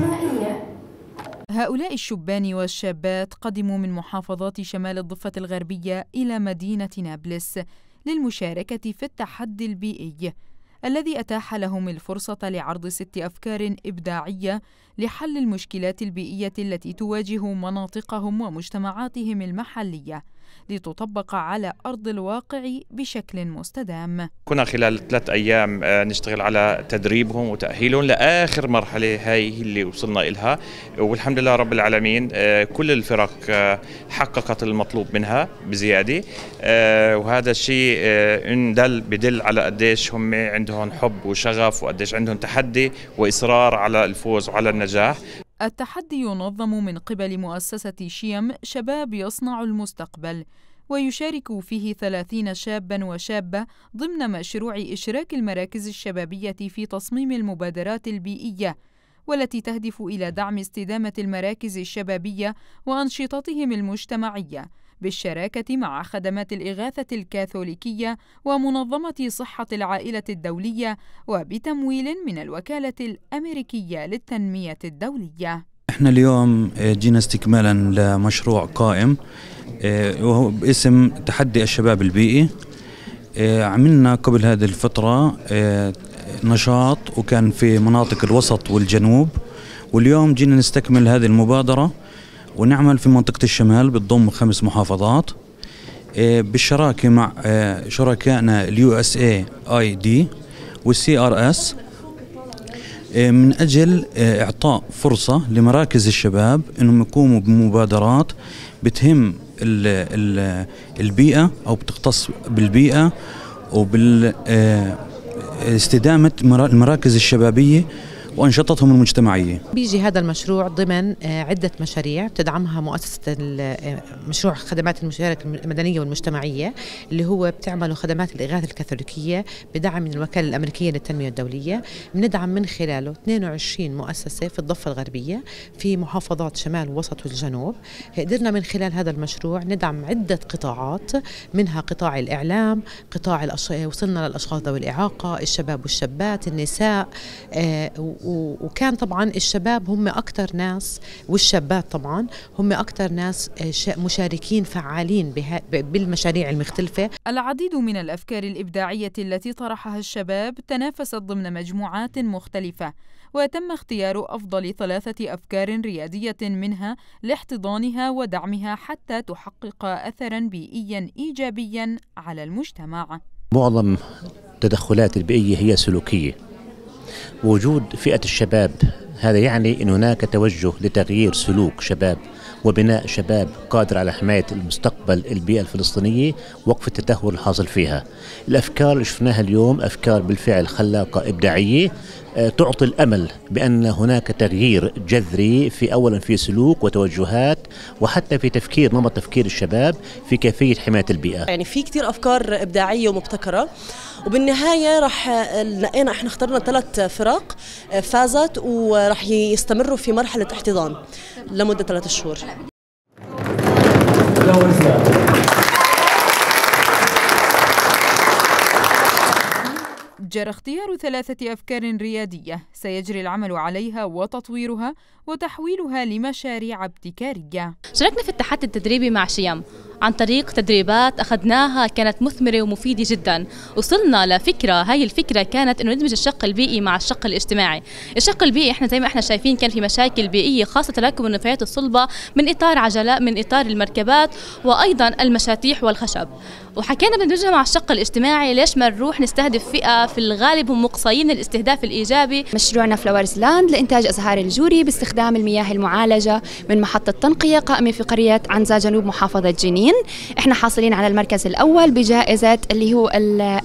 مائية هؤلاء الشبان والشابات قدموا من محافظات شمال الضفة الغربية إلى مدينة نابلس للمشاركة في التحدي البيئي الذي أتاح لهم الفرصة لعرض ست أفكار إبداعية لحل المشكلات البيئية التي تواجه مناطقهم ومجتمعاتهم المحلية لتطبق على أرض الواقع بشكل مستدام كنا خلال ثلاث أيام آه، نشتغل على تدريبهم وتأهيلهم لآخر مرحلة هاي اللي وصلنا إلها والحمد لله رب العالمين آه، كل الفرق آه، حققت المطلوب منها بزيادة وهذا الشيء دل بدل على قديش هم عندهم حب وشغف وقديش عندهم تحدي وإصرار على الفوز وعلى النجاح التحدي ينظم من قبل مؤسسة شيم شباب يصنع المستقبل ويشارك فيه ثلاثين شابا وشابة ضمن مشروع إشراك المراكز الشبابية في تصميم المبادرات البيئية والتي تهدف إلى دعم استدامة المراكز الشبابية وأنشطتهم المجتمعية بالشراكة مع خدمات الإغاثة الكاثوليكية ومنظمة صحة العائلة الدولية وبتمويل من الوكالة الأمريكية للتنمية الدولية احنا اليوم آه، جينا استكمالا لمشروع قائم آه، وهو باسم تحدي الشباب البيئي آه، عملنا قبل هذه الفترة نشاط وكان في مناطق الوسط والجنوب واليوم جينا نستكمل هذه المبادرة ونعمل في منطقة الشمال بتضم خمس محافظات آه، بالشراكة مع آه، شركائنا اليو اس اي اي دي والسي ار اس آه، من اجل اعطاء فرصه لمراكز الشباب انهم يقوموا بمبادرات بتهم البيئه او بتختص بالبيئه وبال استدامه المراكز الشبابيه وأنشطتهم المجتمعية بيجي هذا المشروع ضمن آه، عدة مشاريع بتدعمها مؤسسة آه، مشروع خدمات المشاركة المدنية والمجتمعية اللي هو بتعمله خدمات الإغاثة الكاثوليكية بدعم من الوكالة الأمريكية للتنمية الدولية بندعم من خلاله 22 مؤسسة في الضفة الغربية في محافظات شمال وسط والجنوب قدرنا من خلال هذا المشروع ندعم عدة قطاعات منها قطاع الإعلام قطاع الأش... وصلنا للأشخاص ذوي الإعاقة الشباب والشابات النساء آه، وكان طبعا الشباب هم أكثر ناس والشابات طبعا هم أكثر ناس آه، مشاركين فعالين بالمشاريع المختلفة العديد من الأفكار الإبداعية التي طرحها الشباب تنافست ضمن مجموعات مختلفة وتم اختيار أفضل ثلاثة أفكار ريادية منها لاحتضانها ودعمها حتى تحقق أثرا بيئيا إيجابيا على المجتمع معظم التدخلات البيئية هي سلوكية وجود فئة الشباب هذا يعني أن هناك توجه لتغيير سلوك شباب وبناء شباب قادر على حماية المستقبل البيئة الفلسطينية وقف التدهور الحاصل فيها الأفكار اللي شفناها اليوم أفكار بالفعل خلاقة إبداعية آه، تعطي الأمل بأن هناك تغيير جذري في أولا في سلوك وتوجهات وحتى في تفكير نمط تفكير الشباب في كيفية حماية البيئة يعني في كتير أفكار إبداعية ومبتكرة وبالنهايه راح لقينا احنا اخترنا ثلاث فرق فازت وراح يستمروا في مرحله احتضان لمده ثلاث شهور جرى اختيار ثلاثة أفكار ريادية سيجري العمل عليها وتطويرها وتحويلها لمشاريع ابتكارية شاركنا في التحدي التدريبي مع شيم عن طريق تدريبات أخذناها كانت مثمرة ومفيدة جدا وصلنا لفكرة هاي الفكرة كانت أنه ندمج الشق البيئي مع الشق الاجتماعي الشق البيئي إحنا زي ما إحنا شايفين كان في مشاكل بيئية خاصة تراكم النفايات الصلبة من إطار عجلاء من إطار المركبات وأيضا المشاتيح والخشب وحكينا بندمجها مع الشق الاجتماعي ليش ما نروح نستهدف فئة في الغالب هم مقصيين الاستهداف الإيجابي مش مشروعنا فلاورز لاند لإنتاج أزهار الجوري باستخدام المياه المعالجة من محطة تنقية قائمة في قرية عنزا جنوب محافظة جنين إحنا حاصلين على المركز الأول بجائزة اللي هو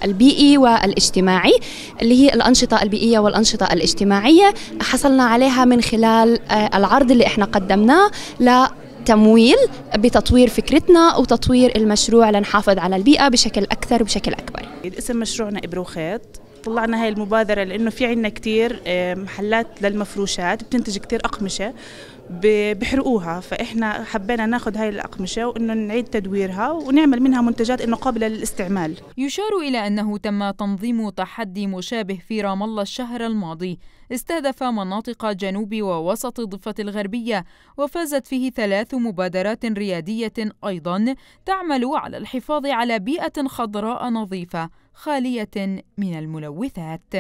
البيئي والاجتماعي اللي هي الأنشطة البيئية والأنشطة الاجتماعية حصلنا عليها من خلال آه، العرض اللي إحنا قدمناه ل تمويل بتطوير فكرتنا وتطوير المشروع لنحافظ على البيئة بشكل أكثر وبشكل أكبر الاسم إيه مشروعنا إبروخيت طلعنا هاي المبادرة لأنه في عنا كتير آه، محلات للمفروشات بتنتج كتير أقمشة بحرقوها فإحنا حبينا ناخذ هاي الأقمشة وإنه نعيد تدويرها ونعمل منها منتجات إنه قابلة للاستعمال يشار إلى أنه تم تنظيم تحدي مشابه في رام الله الشهر الماضي استهدف مناطق جنوب ووسط الضفة الغربية وفازت فيه ثلاث مبادرات ريادية أيضا تعمل على الحفاظ على بيئة خضراء نظيفة خالية من الملوثات